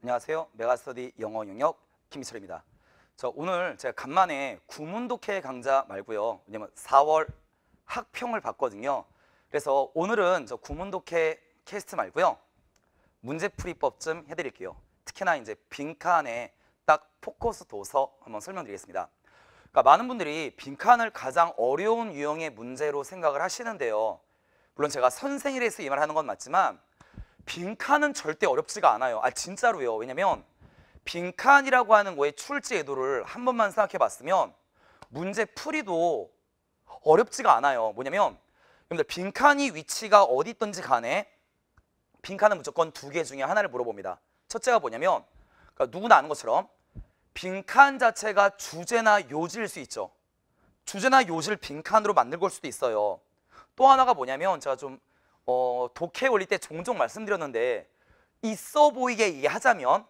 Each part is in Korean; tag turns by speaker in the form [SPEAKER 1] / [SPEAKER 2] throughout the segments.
[SPEAKER 1] 안녕하세요. 메가스터디 영어 영역 김희철입니다. 저 오늘 제가 간만에 구문독해 강좌 말고요. 왜냐면 4월 학평을 봤거든요. 그래서 오늘은 저 구문독해 캐스트 말고요. 문제풀이법 좀 해드릴게요. 특히나 이제 빈칸에 딱 포커스 도서 한번 설명드리겠습니다. 그러니까 많은 분들이 빈칸을 가장 어려운 유형의 문제로 생각을 하시는데요. 물론 제가 선생이라서 이 말하는 건 맞지만 빈칸은 절대 어렵지가 않아요. 아 진짜로요. 왜냐면 빈칸이라고 하는 거의 출제 예도를 한 번만 생각해 봤으면 문제 풀이도 어렵지가 않아요. 뭐냐면 여러분들 빈칸이 위치가 어디 있든지 간에 빈칸은 무조건 두 개 중에 하나를 물어봅니다. 첫째가 뭐냐면 그러니까 누구나 아는 것처럼 빈칸 자체가 주제나 요지일 수 있죠. 주제나 요지를 빈칸으로 만들고 수도 있어요. 또 하나가 뭐냐면 제가 좀 어, 독해 올릴 때 종종 말씀드렸는데 있어 보이게 이해하자면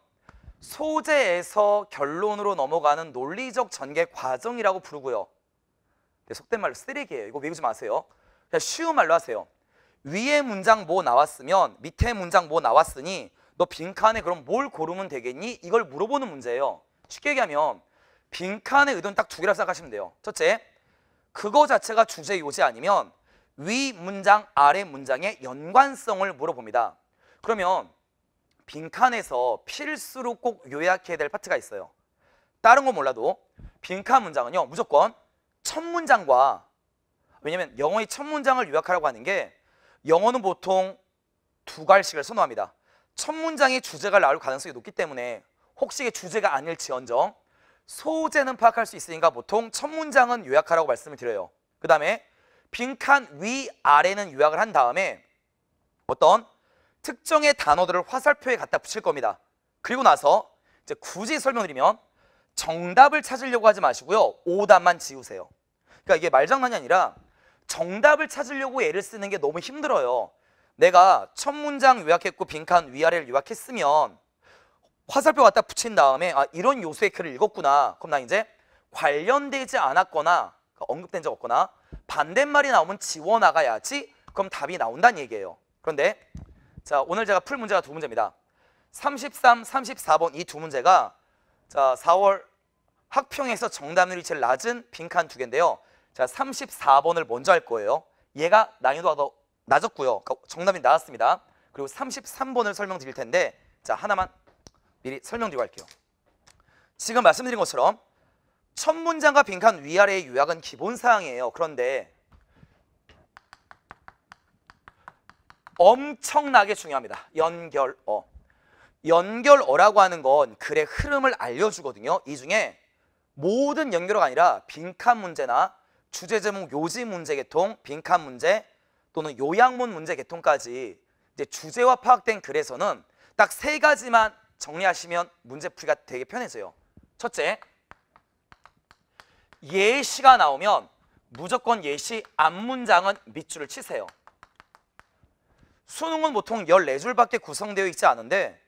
[SPEAKER 1] 소재에서 결론으로 넘어가는 논리적 전개 과정이라고 부르고요. 네, 속된 말로 쓰레기예요. 이거 외우지 마세요. 그냥 쉬운 말로 하세요. 위에 문장 뭐 나왔으면 밑에 문장 뭐 나왔으니 너 빈칸에 그럼 뭘 고르면 되겠니? 이걸 물어보는 문제예요. 쉽게 얘기하면 빈칸의 의도는 딱 두 개라고 생각하시면 돼요. 첫째, 그거 자체가 주제 요지 아니면 위 문장, 아래 문장의 연관성을 물어봅니다. 그러면 빈칸에서 필수로 꼭 요약해야 될 파트가 있어요. 다른 건 몰라도 빈칸 문장은요. 무조건 첫 문장과 왜냐면 영어의 첫 문장을 요약하라고 하는 게 영어는 보통 두 갈씩을 선호합니다. 첫 문장의 주제가 나올 가능성이 높기 때문에 혹시 이게 주제가 아닐지언정 소재는 파악할 수 있으니까 보통 첫 문장은 요약하라고 말씀을 드려요. 그 다음에 빈칸 위아래는 요약을 한 다음에 어떤 특정의 단어들을 화살표에 갖다 붙일 겁니다. 그리고 나서 이제 굳이 설명드리면 정답을 찾으려고 하지 마시고요. 오답만 지우세요. 그러니까 이게 말장난이 아니라 정답을 찾으려고 애를 쓰는 게 너무 힘들어요. 내가 첫 문장 요약했고 빈칸 위아래를 요약했으면 화살표 갖다 붙인 다음에 아 이런 요소의 글을 읽었구나. 그럼 나 이제 관련되지 않았거나 그러니까 언급된 적 없거나 반대말이 나오면 지워 나가야지 그럼 답이 나온다는 얘기예요. 그런데 자 오늘 제가 풀 문제가 두 문제입니다. 33, 34번 이 두 문제가 자 4월 학평에서 정답률이 제일 낮은 빈칸 두 개인데요. 자 34번을 먼저 할 거예요. 얘가 난이도가 더 낮았고요. 그러니까 정답이 나왔습니다 그리고 33번을 설명드릴 텐데 자 하나만 미리 설명드리고 할게요. 지금 말씀드린 것처럼 첫 문장과 빈칸 위아래의 요약은 기본 사항이에요. 그런데 엄청나게 중요합니다. 연결어. 연결어라고 하는 건 글의 흐름을 알려주거든요. 이 중에 모든 연결어가 아니라 빈칸 문제나 주제 제목 요지 문제 개통, 빈칸 문제 또는 요약문 문제 개통까지 이제 주제와 파악된 글에서는 딱 세 가지만 정리하시면 문제풀이가 되게 편해져요. 첫째, 예시가 나오면 무조건 예시 앞문장은 밑줄을 치세요. 수능은 보통 14줄밖에 구성되어 있지 않은데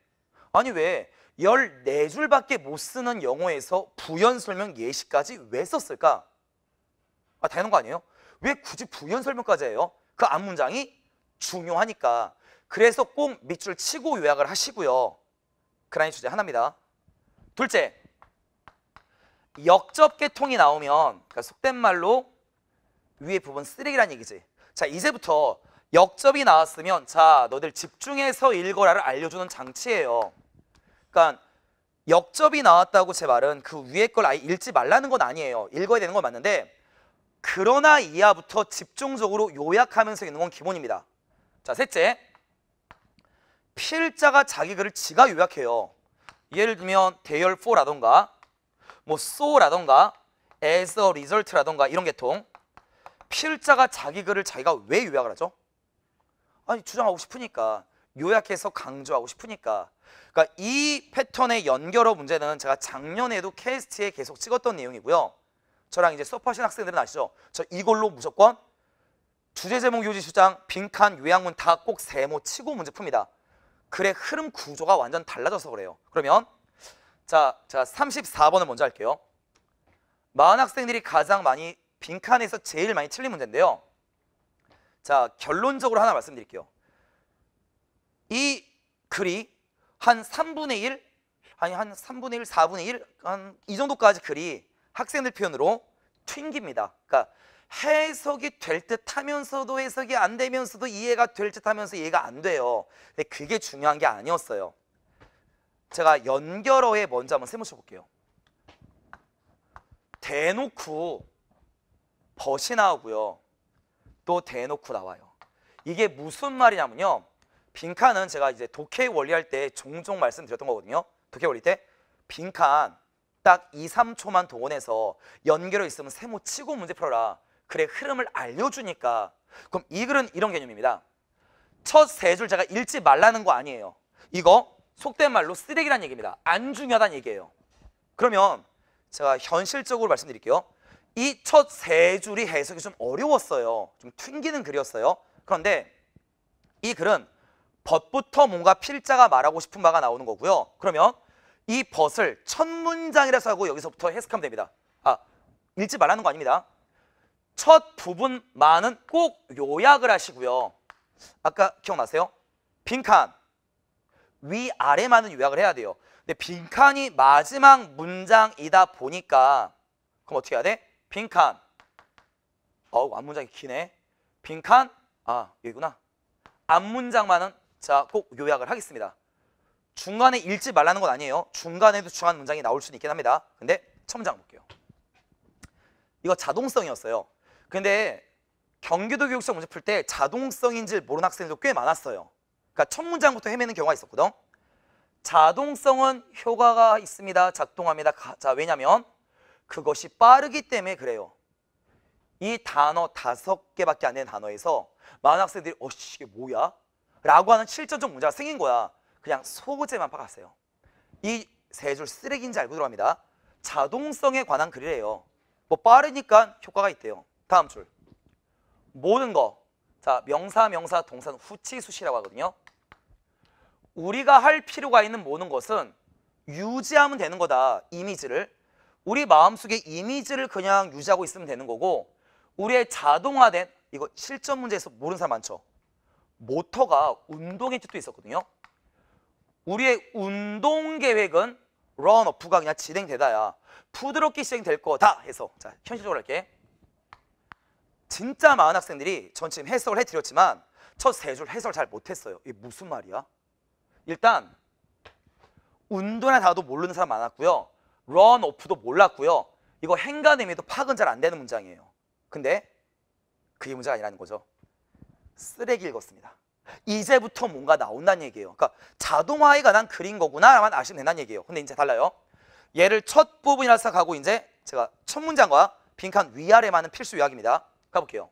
[SPEAKER 1] 아니 왜 14줄밖에 못 쓰는 영어에서 부연설명 예시까지 왜 썼을까? 아, 당연거 아니에요? 왜 굳이 부연설명까지 해요? 그 앞문장이 중요하니까 그래서 꼭 밑줄 치고 요약을 하시고요. 그라인 주제 하나입니다. 둘째, 역접계통이 나오면 그러니까 속된 말로 위에 부분 쓰레기란 얘기지. 자 이제부터 역접이 나왔으면 자 너들 집중해서 읽어라를 알려주는 장치예요. 그러니까 역접이 나왔다고 제 말은 그 위에 걸 아예 읽지 말라는 건 아니에요. 읽어야 되는 건 맞는데 그러나 이하부터 집중적으로 요약하면서 읽는 건 기본입니다. 자 셋째 필자가 자기 글을 지가 요약해요. 예를 들면 대열 4라던가 뭐 so라던가 as a result라던가 이런 계통 필자가 자기 글을 자기가 왜 요약을 하죠? 아니 주장하고 싶으니까 요약해서 강조하고 싶으니까 그러니까 이 패턴의 연결어 문제는 제가 작년에도 캐스트에 계속 찍었던 내용이고요 저랑 이제 수업하신 학생들은 아시죠? 저 이걸로 무조건 주제 제목 요지 주장 빈칸 요약문 다 꼭 세모 치고 문제 풉니다 글의 흐름 구조가 완전 달라져서 그래요 그러면 자, 자 34번을 먼저 할게요. 많은 학생들이 가장 많이 빈칸에서 제일 많이 틀린 문제인데요. 자, 결론적으로 하나 말씀드릴게요. 이 글이 한 3분의 1, 아니 한 3분의 1, 4분의 1, 한이 정도까지 글이 학생들 표현으로 튕깁니다. 그러니까 해석이 될듯 하면서도 해석이 안 되면서도 이해가 될듯 하면서 이해가 안 돼요. 근데 그게 중요한 게 아니었어요. 제가 연결어에 먼저 한번 세무쳐 볼게요. 대놓고 벗이 나오고요. 또 대놓고 나와요. 이게 무슨 말이냐면요. 빈칸은 제가 이제 독해 원리 할때 종종 말씀드렸던 거거든요. 독해 원리 때 빈칸 딱 2, 3초만 동원해서 연결어 있으면 세모 치고 문제 풀어라. 그래 흐름을 알려주니까. 그럼 이 글은 이런 개념입니다. 첫 세 줄 제가 읽지 말라는 거 아니에요. 이거 속된 말로 쓰레기란 얘기입니다. 안 중요하다는 얘기예요. 그러면 제가 현실적으로 말씀드릴게요. 이 첫 세 줄이 해석이 좀 어려웠어요. 좀 튕기는 글이었어요. 그런데 이 글은 벗부터 뭔가 필자가 말하고 싶은 바가 나오는 거고요. 그러면 이 벗을 첫 문장이라서 하고 여기서부터 해석하면 됩니다. 아, 읽지 말라는 거 아닙니다. 첫 부분만은 꼭 요약을 하시고요. 아까 기억나세요? 빈칸, 위아래만은 요약을 해야 돼요. 근데 빈칸이 마지막 문장이다 보니까 그럼 어떻게 해야 돼? 빈칸. 어 앞문장이 기네. 빈칸. 아, 여기구나. 앞문장만은 자, 꼭 요약을 하겠습니다. 중간에 읽지 말라는 건 아니에요. 중간에도 중요한 문장이 나올 수 있긴 합니다. 근데 첫장 볼게요. 이거 자동성이었어요. 근데 경기도 교육청 문제 풀 때 자동성인 줄 모르는 학생들도 꽤 많았어요. 그러니까 첫 문장부터 헤매는 경우가 있었거든. 자동성은 효과가 있습니다. 작동합니다. 가, 자, 왜냐면 그것이 빠르기 때문에 그래요. 이 단어 다섯 개밖에 안 되는 단어에서 많은 학생들이 어씨 이게 뭐야? 라고 하는 실전적 문제가 생긴 거야. 그냥 소재만 파갔어요. 이 세 줄 쓰레기인지 알고 들어갑니다. 자동성에 관한 글이래요. 뭐 빠르니까 효과가 있대요. 다음 줄. 모든 거. 자, 명사, 명사, 동사 후치수시라고 하거든요. 우리가 할 필요가 있는 모든 것은 유지하면 되는 거다. 이미지를. 우리 마음속에 이미지를 그냥 유지하고 있으면 되는 거고 우리의 자동화된 이거 실전 문제에서 모르는 사람 많죠. 모터가 운동의 뜻도 있었거든요. 우리의 운동 계획은 런업프가 그냥 진행되다야 부드럽게 시행될 거다 해서 자 현실적으로 할게 진짜 많은 학생들이 전 지금 해석을 해드렸지만 첫 세 줄 해석을 잘 못했어요 이게 무슨 말이야? 일단 운도나 다도 모르는 사람 많았고요. 런 오프도 몰랐고요. 이거 행간 의미도 파악은 잘안 되는 문장이에요. 근데 그게 문제가 아니라는 거죠. 쓰레기 읽었습니다. 이제부터 뭔가 나온다는 얘기예요. 그러니까 자동화에 관한 그린 거구나만 아시면 된다는 얘기예요. 근데 이제 달라요. 얘를 첫 부분이라 생각하고 이제 제가 첫 문장과 빈칸 위아래만은 필수 요약입니다. 가볼게요.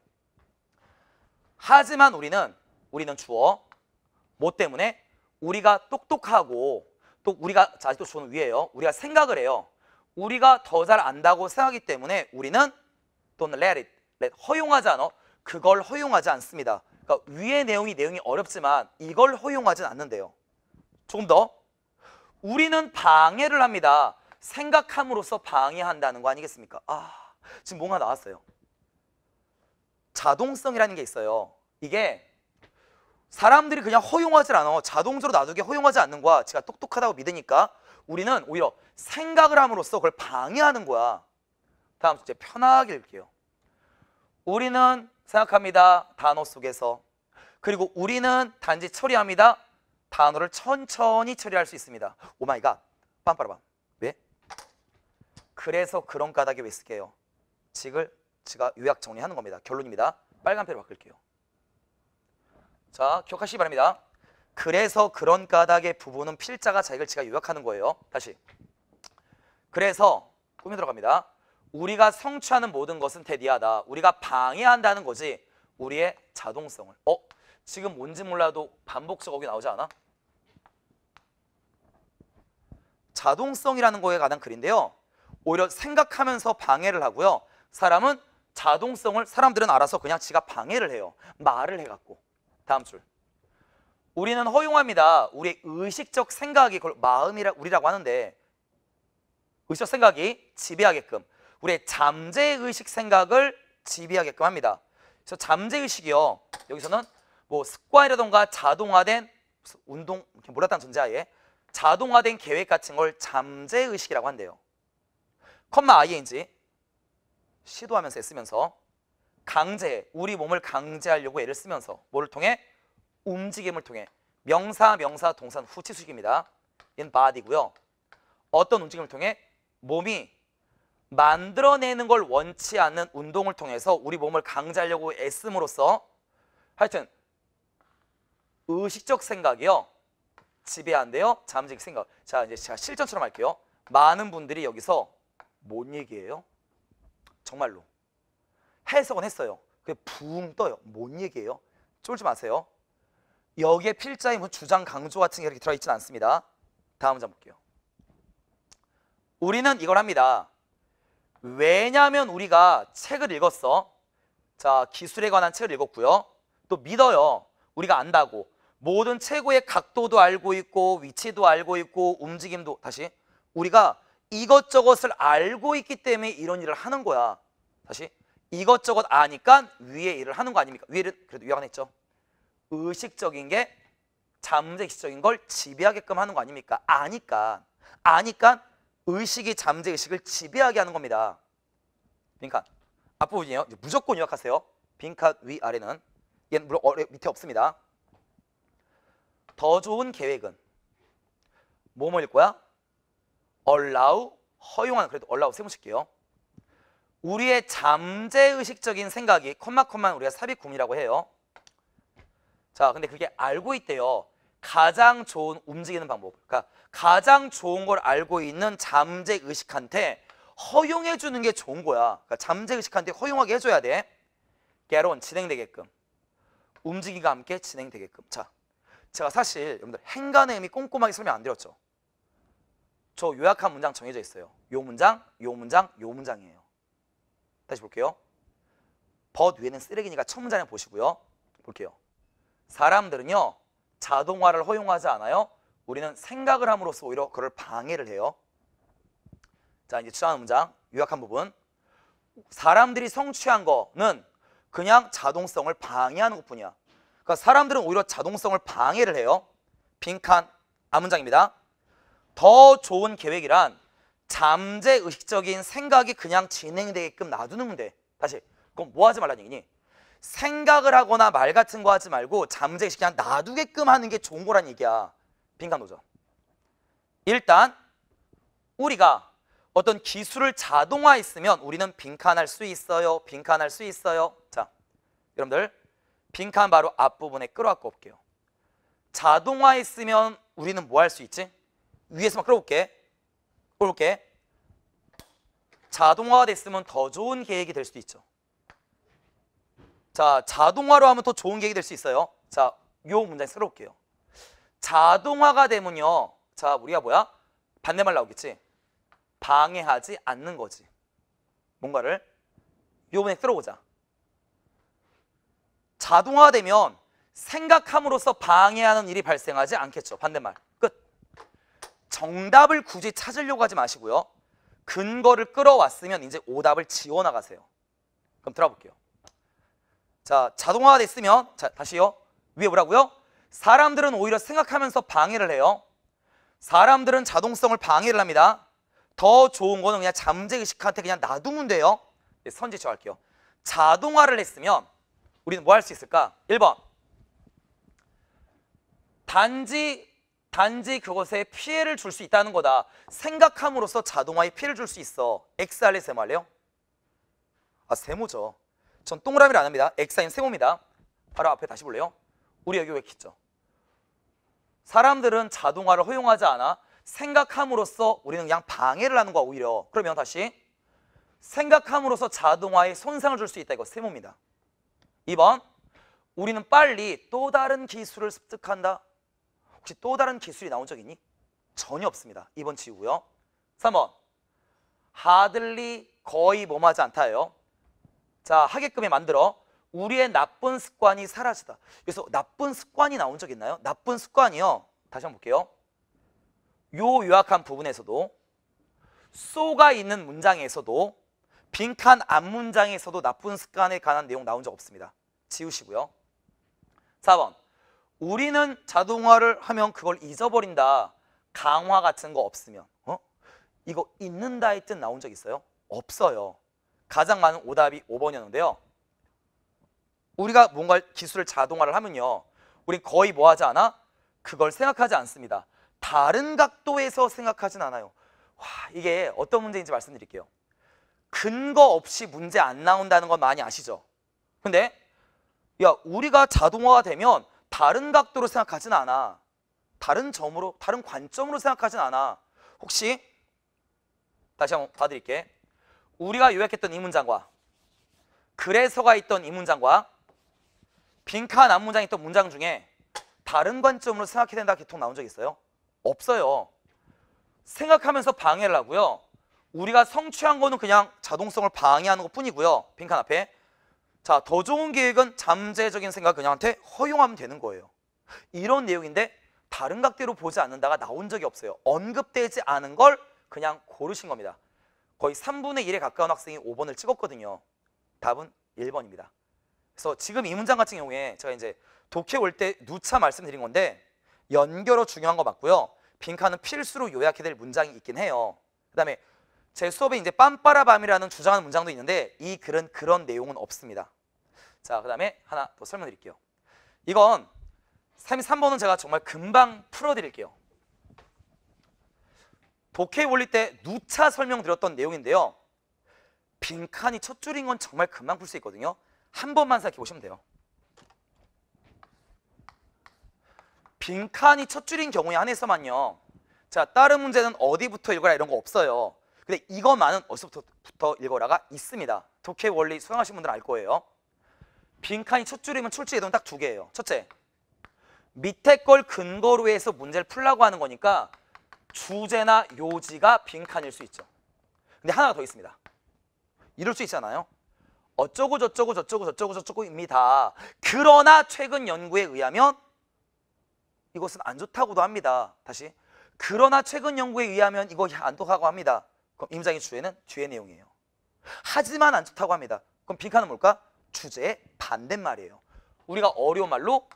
[SPEAKER 1] 하지만 우리는 우리는 주어 뭐 때문에 우리가 똑똑하고 또 우리가 아직도 저는 위에요. 우리가 생각을 해요. 우리가 더 잘 안다고 생각하기 때문에 우리는 또는 let it, let, 허용하지 않아. 그걸 허용하지 않습니다. 그러니까 위의 내용이 내용이 어렵지만 이걸 허용하진 않는데요. 조금 더 우리는 방해를 합니다. 생각함으로써 방해한다는 거 아니겠습니까? 아, 지금 뭔가 나왔어요. 자동성이라는 게 있어요. 이게 사람들이 그냥 허용하지 않아 자동적으로 놔두게 허용하지 않는 거야 제가 똑똑하다고 믿으니까 우리는 오히려 생각을 함으로써 그걸 방해하는 거야 다음 문제 편하게 읽게요 우리는 생각합니다 단어 속에서 그리고 우리는 단지 처리합니다 단어를 천천히 처리할 수 있습니다 오마이갓 빰빠라밤 왜? 그래서 그런 까닭에 왜 쓸게요 직을 제가 요약 정리하는 겁니다 결론입니다 빨간펜으로 바꿀게요 자, 기억하시기 바랍니다. 그래서 그런 까닭에 부부는 필자가 자기 글치가 요약하는 거예요. 다시. 그래서 꿈에 들어갑니다. 우리가 성취하는 모든 것은 대디하다. 우리가 방해한다는 거지. 우리의 자동성을. 어? 지금 뭔지 몰라도 반복적 으로 나오지 않아? 자동성이라는 거에 관한 글인데요. 오히려 생각하면서 방해를 하고요. 사람은 자동성을 사람들은 알아서 그냥 지가 방해를 해요. 말을 해갖고. 다음 줄. 우리는 허용합니다. 우리의 의식적 생각이 마음이라 우리라고 하는데 의식 생각이 지배하게끔 우리의 잠재 의식 생각을 지배하게끔 합니다. 그래서 잠재 의식이요. 여기서는 뭐 습관이라던가 자동화된 운동 이렇게 몰랐다는 전제하에 자동화된 계획 같은 걸 잠재 의식이라고 한대요. 컴마 아이엔지 시도하면서 쓰면서 강제, 우리 몸을 강제하려고 애를 쓰면서 뭐를 통해? 움직임을 통해 명사, 명사, 동산, 후치수식입니다. 얘는 body고요. 어떤 움직임을 통해? 몸이 만들어내는 걸 원치 않는 운동을 통해서 우리 몸을 강제하려고 애씀으로써 하여튼 의식적 생각이요. 집에 안 돼요. 잠식 생각. 자, 이제 제가 실전처럼 할게요. 많은 분들이 여기서 뭔 얘기예요? 정말로 해석은 했어요. 그게 붕 떠요. 뭔 얘기예요? 쫄지 마세요. 여기에 필자의 뭐 주장 강조 같은 게 이렇게 들어있진 않습니다. 다음 문장 볼게요. 우리는 이걸 합니다. 왜냐하면 우리가 책을 읽었어. 자, 기술에 관한 책을 읽었고요. 또 믿어요. 우리가 안다고. 모든 최고의 각도도 알고 있고 위치도 알고 있고 움직임도 다시 우리가 이것저것을 알고 있기 때문에 이런 일을 하는 거야. 다시 이것저것 아니까 위에 일을 하는 거 아닙니까? 위를 그래도 위안했죠. 의식적인 게 잠재의식적인 걸 지배하게끔 하는 거 아닙니까? 아니까 아니까 의식이 잠재의식을 지배하게 하는 겁니다. 빈칸 앞부분이에요. 무조건 요약하세요. 빈칸 위아래는 얘는 물론 어레, 밑에 없습니다. 더 좋은 계획은 뭐뭐일 거야? a l l 허용한 그래도 a l l 세무실게요. 우리의 잠재의식적인 생각이 콤마콤마 우리가 삽입구이라고 해요. 자, 근데 그게 알고 있대요. 가장 좋은 움직이는 방법. 그러니까 가장 좋은 걸 알고 있는 잠재의식한테 허용해 주는 게 좋은 거야. 그러니까 잠재의식한테 허용하게 해줘야 돼. 개론 진행되게끔. 움직임과 함께 진행되게끔. 자, 제가 사실 여러분들 행간의 의미 꼼꼼하게 설명 안 드렸죠. 저 요약한 문장 정해져 있어요. 요 문장, 요 문장, 요 문장이에요. 다시 볼게요. 벗 위에는 쓰레기니까 첫 문장을 보시고요. 볼게요. 사람들은요. 자동화를 허용하지 않아요. 우리는 생각을 함으로써 오히려 그를 방해를 해요. 자 이제 추하는 문장 요약한 부분 사람들이 성취한 거는 그냥 자동성을 방해하는 것뿐이야. 그러니까 사람들은 오히려 자동성을 방해를 해요. 빈칸 앞문장입니다. 더 좋은 계획이란 잠재의식적인 생각이 그냥 진행되게끔 놔두는 건데 다시 그럼 뭐 하지 말라는 얘기니? 생각을 하거나 말 같은 거 하지 말고 잠재의식 그냥 놔두게끔 하는 게 좋은 거란 얘기야 빈칸 노죠 일단 우리가 어떤 기술을 자동화했으면 우리는 빈칸할 수 있어요 빈칸할 수 있어요 자 여러분들 빈칸 바로 앞부분에 끌어안고 올게요 자동화했으면 우리는 뭐 할 수 있지? 위에서만 끌어올게 볼게. 자동화됐으면 더 좋은 계획이 될 수도 있죠. 자, 자동화로 하면 더 좋은 계획이 될 수 있어요. 자, 요 문장 쓸어볼게요. 자동화가 되면요. 자, 우리가 뭐야? 반대말 나오겠지? 방해하지 않는 거지. 뭔가를 요 문장 쓸어보자. 자동화되면 생각함으로써 방해하는 일이 발생하지 않겠죠. 반대말. 끝. 정답을 굳이 찾으려고 하지 마시고요. 근거를 끌어왔으면 이제 오답을 지워나가세요. 그럼 들어볼게요. 자, 자동화가 됐으면 자, 다시요. 위에 뭐라고요? 사람들은 오히려 생각하면서 방해를 해요. 사람들은 자동성을 방해를 합니다. 더 좋은 거는 그냥 잠재의식한테 그냥 놔두면 돼요. 네, 선지 저할게요. 자동화를 했으면 우리는 뭐 할 수 있을까? 1번. 단지 단지 그것에 피해를 줄 수 있다는 거다. 생각함으로써 자동화에 피해를 줄 수 있어. X 할래, 세모 래요 아, 세모죠. 전 동그라미를 안 합니다. X 아 세모입니다. 바로 앞에 다시 볼래요? 우리 여기 왜 있죠? 사람들은 자동화를 허용하지 않아. 생각함으로써 우리는 그냥 방해를 하는 거야, 오히려. 그러면 다시 생각함으로써 자동화에 손상을 줄 수 있다. 이거 세모입니다. 2번 우리는 빨리 또 다른 기술을 습득한다. 혹시 또 다른 기술이 나온 적 있니? 전혀 없습니다. 2번 지우고요. 3번 하들리 거의 몸하지 않다예요. 자 하게끔에 만들어 우리의 나쁜 습관이 사라지다. 그래서 나쁜 습관이 나온 적 있나요? 나쁜 습관이요. 다시 한 번 볼게요. 요 요약한 부분에서도 쏘가 있는 문장에서도 빈칸 앞 문장에서도 나쁜 습관에 관한 내용 나온 적 없습니다. 지우시고요. 4번 우리는 자동화를 하면 그걸 잊어버린다. 강화 같은 거 없으면. 어? 이거 있는다했뜻 나온 적 있어요? 없어요. 가장 많은 오답이 5번이었는데요. 우리가 뭔가 기술을 자동화를 하면요. 우린 거의 뭐 하지 않아? 그걸 생각하지 않습니다. 다른 각도에서 생각하진 않아요. 와, 이게 어떤 문제인지 말씀드릴게요. 근거 없이 문제 안 나온다는 건 많이 아시죠? 근데 야, 우리가 자동화가 되면 다른 각도로 생각하진 않아. 다른 점으로, 다른 관점으로 생각하진 않아. 혹시 다시 한번 봐드릴게. 우리가 요약했던 이 문장과 그래서가 있던 이 문장과 빈칸 앞 문장이 있던 문장 중에 다른 관점으로 생각해야 된다 계통 나온 적 있어요? 없어요. 생각하면서 방해를 하고요. 우리가 성취한 거는 그냥 자동성을 방해하는 것 뿐이고요. 빈칸 앞에 자, 더 좋은 계획은 잠재적인 생각 그냥한테 허용하면 되는 거예요. 이런 내용인데 다른 각대로 보지 않는다가 나온 적이 없어요. 언급되지 않은 걸 그냥 고르신 겁니다. 거의 3분의 1에 가까운 학생이 5번을 찍었거든요. 답은 1번입니다. 그래서 지금 이 문장 같은 경우에 제가 이제 독해 올 때 누차 말씀드린 건데 연결어 중요한 거 맞고요. 빈칸은 필수로 요약해야 될 문장이 있긴 해요. 그다음에 제 수업에 이제 빰빠라밤이라는 주장하는 문장도 있는데 이 글은 그런 내용은 없습니다. 자, 그 다음에 하나 더 설명드릴게요. 이건 33번은 제가 정말 금방 풀어드릴게요. 독해 원리 때 누차 설명드렸던 내용인데요. 빈칸이 첫 줄인 건 정말 금방 풀 수 있거든요. 한 번만 생각해 보시면 돼요. 빈칸이 첫 줄인 경우에 한해서만요. 자, 다른 문제는 어디부터 읽어라 이런 거 없어요. 근데 이것만은 어디서부터 읽어라가 있습니다. 독해 원리 수강하신 분들은 알 거예요. 빈칸이 첫 줄이면 출제 이동 딱두 개예요. 첫째, 밑에 걸 근거로 해서 문제를 풀라고 하는 거니까 주제나 요지가 빈칸일 수 있죠. 근데 하나가 더 있습니다. 이럴 수 있잖아요. 어쩌고 저쩌고 저쩌고 저쩌고 저쩌고입니다. 그러나 최근 연구에 의하면 이것은 안 좋다고도 합니다. 다시 그러나 최근 연구에 의하면 이거 안 좋다고 합니다. 그럼 임장의 주에는 뒤의 내용이에요. 하지만 안 좋다고 합니다. 그럼 빈칸은 뭘까? 주제의 반대말이에요. 우리가 어려운 말로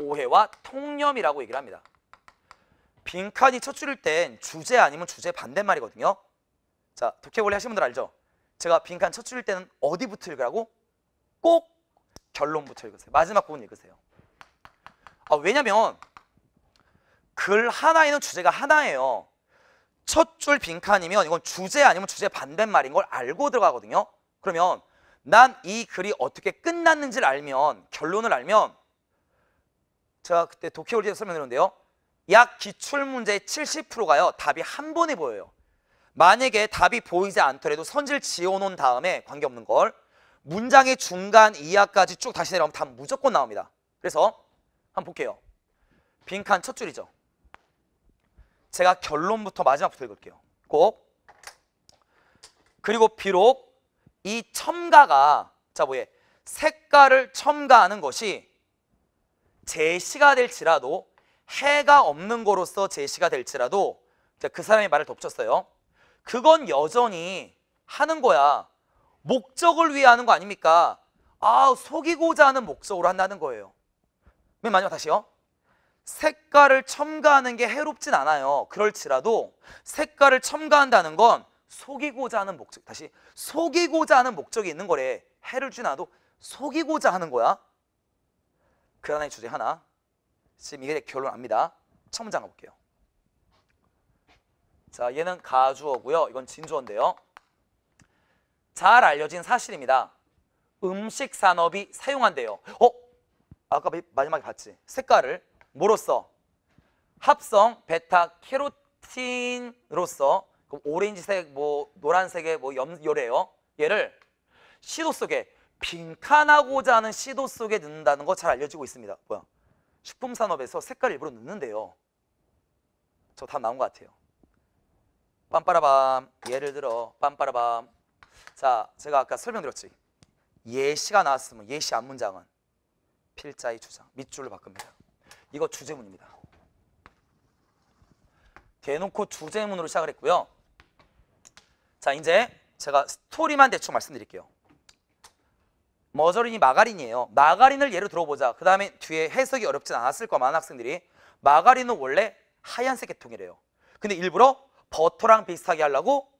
[SPEAKER 1] 오해와 통념이라고 얘기를 합니다. 빈칸이 첫 줄일 땐 주제 아니면 주제 반대말이거든요. 자, 독해원리 하시는 분들 알죠? 제가 빈칸 첫 줄일 때는 어디부터 읽으라고? 꼭 결론부터 읽으세요. 마지막 부분 읽으세요. 아, 왜냐면 글 하나에는 주제가 하나예요. 첫 줄 빈칸이면 이건 주제 아니면 주제 반대말인 걸 알고 들어가거든요. 그러면 난이 글이 어떻게 끝났는지를 알면 결론을 알면 제가 그때 도쿄올림픽 설명드렸는데요. 약 기출문제의 70%가요. 답이 한 번에 보여요. 만약에 답이 보이지 않더라도 선지를 지어놓은 다음에 관계없는 걸 문장의 중간 이하까지 쭉 다시 내려가면 답 무조건 나옵니다. 그래서 한번 볼게요. 빈칸 첫 줄이죠. 제가 결론부터 마지막부터 읽을게요. 꼭 그리고 비록 이 첨가가 자 뭐예 색깔을 첨가하는 것이 제시가 될지라도 해가 없는 거로서 제시가 될지라도 그 사람이 말을 덮쳤어요. 그건 여전히 하는 거야. 목적을 위해 하는 거 아닙니까? 아, 속이고자 하는 목적으로 한다는 거예요. 맨 마지막 다시요. 색깔을 첨가하는 게 해롭진 않아요. 그럴지라도 색깔을 첨가한다는 건 속이고자 하는 목적 다시 속이고자 하는 목적이 있는 거래 해를 주나도 속이고자 하는 거야 그 하나의 주제 하나 지금 이게 결론합니다 처음 장가 볼게요 자 얘는 가주어고요 이건 진주어인데요 잘 알려진 사실입니다 음식 산업이 사용한대요 어? 아까 마지막에 봤지 색깔을 뭐로써? 합성 베타 캐로틴으로써 그럼 오렌지색, 뭐 노란색의 뭐 염요래요. 얘를 시도 속에 빈칸하고자 하는 시도 속에 넣는다는 거 잘 알려지고 있습니다. 뭐야? 식품 산업에서 색깔 일부러 넣는데요. 저 다 나온 것 같아요. 빰빠라밤. 예를 들어 빰빠라밤. 자, 제가 아까 설명드렸지. 예시가 나왔으면 예시 앞 문장은 필자의 주장 밑줄로 바꿉니다. 이거 주제문입니다. 대놓고 주제문으로 시작을 했고요. 자 이제 제가 스토리만 대충 말씀드릴게요. 머저린이 마가린이에요. 마가린을 예로 들어보자. 그 다음에 뒤에 해석이 어렵진 않았을 거 많은 학생들이. 마가린은 원래 하얀색 계통이래요. 근데 일부러 버터랑 비슷하게 하려고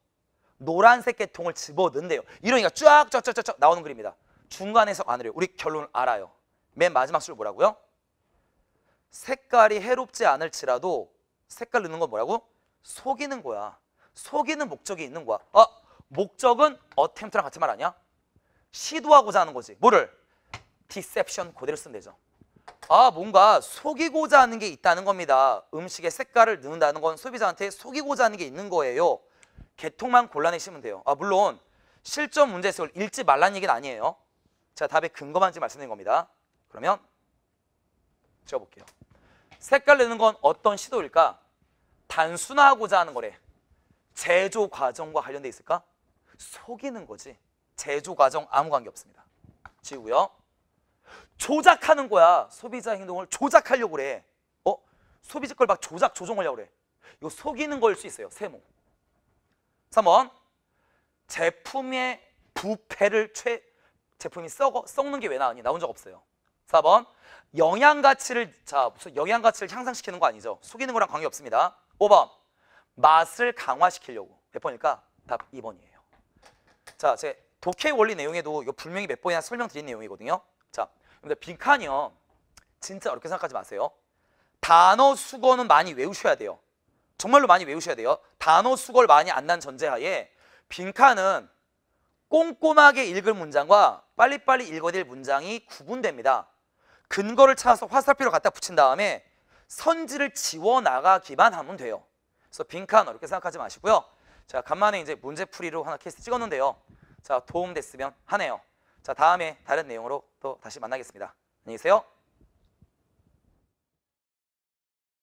[SPEAKER 1] 노란색 계통을 집어넣는데요. 이러니까 쫙 쫙 쫙 쫙 나오는 그림입니다. 중간에서 안 해요. 우리 결론을 알아요. 맨 마지막 줄 뭐라고요? 색깔이 해롭지 않을지라도 색깔 넣는 건 뭐라고? 속이는 거야. 속이는 목적이 있는 거야. 어, 목적은 어템트랑 같은 말아니 시도하고자 하는 거지. 뭐를? 디셉션 고대로 쓰면 되죠. 아 뭔가 속이고자 하는 게 있다는 겁니다. 음식의 색깔을 넣는다는 건 소비자한테 속이고자 하는 게 있는 거예요. 개통만 골라내시면 돼요. 아 물론 실전 문제 해석 읽지 말라는 얘기는 아니에요. 제가 답에 근거만 지 말씀드린 겁니다. 그러면 적어볼게요. 색깔 내는 건 어떤 시도일까? 단순화하고자 하는 거래. 제조 과정과 관련돼 있을까? 속이는 거지. 제조 과정 아무 관계 없습니다. 지우고요. 조작하는 거야. 소비자 행동을 조작하려고 그래. 어? 소비자 걸 막 조작 조종하려고 그래. 이거 속이는 걸수 있어요. 세모. 3번. 제품의 부패를 최 제품이 썩어, 썩는 게 왜 나오니? 나온 적 없어요. 4번. 영양 가치를 자, 무슨 영양 가치를 향상시키는 거 아니죠. 속이는 거랑 관계 없습니다. 5번. 맛을 강화시키려고 몇 번일까? 답 2번이에요. 자, 제 독해 원리 내용에도 이거 분명히 몇 번이나 설명드린 내용이거든요. 자, 근데 빈칸이요. 진짜 어렵게 생각하지 마세요. 단어 수거는 많이 외우셔야 돼요. 정말로 많이 외우셔야 돼요. 단어 수거를 많이 안 난 전제하에 빈칸은 꼼꼼하게 읽을 문장과 빨리빨리 읽어낼 문장이 구분됩니다. 근거를 찾아서 화살표를 갖다 붙인 다음에 선지를 지워나가기만 하면 돼요. 그래서 빈칸 어렵게 생각하지 마시고요. 자, 간만에 이제 문제풀이로 하나 케이스 찍었는데요. 자, 도움됐으면 하네요. 자, 다음에 다른 내용으로 또 다시 만나겠습니다. 안녕히 계세요.